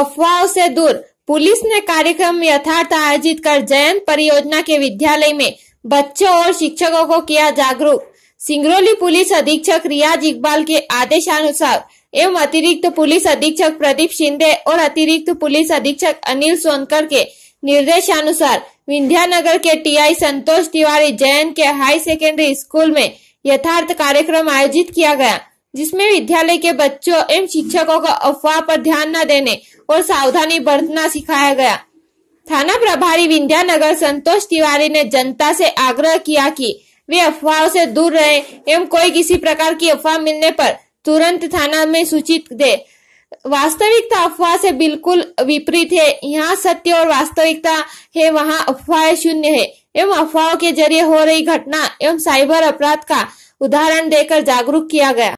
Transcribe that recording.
अफवाहों से दूर पुलिस ने कार्यक्रम यथार्थ आयोजित कर जयंत परियोजना के विद्यालय में बच्चों और शिक्षकों को किया जागरूक सिंगरौली पुलिस अधीक्षक रियाज इकबाल के आदेशानुसार एवं अतिरिक्त पुलिस अधीक्षक प्रदीप शिंदे और अतिरिक्त पुलिस अधीक्षक अनिल सोनकर के निर्देशानुसार विंध्यानगर के टीआई संतोष तिवारी जैन के हाई सेकेंडरी स्कूल में यथार्थ कार्यक्रम आयोजित किया गया जिसमें विद्यालय के बच्चों एवं शिक्षकों को अफवाह पर ध्यान न देने और सावधानी बरतना सिखाया गया थाना प्रभारी विंध्यानगर संतोष तिवारी ने जनता से आग्रह किया कि वे अफवाहों से दूर रहे एवं कोई किसी प्रकार की अफवाह मिलने पर तुरंत थाना में सूचित दे वास्तविकता अफवाह से बिल्कुल विपरीत है यहाँ सत्य और वास्तविकता है वहाँ अफवाह शून्य है एवं अफवाहों के जरिए हो रही घटना एवं साइबर अपराध का उदाहरण देकर जागरूक किया गया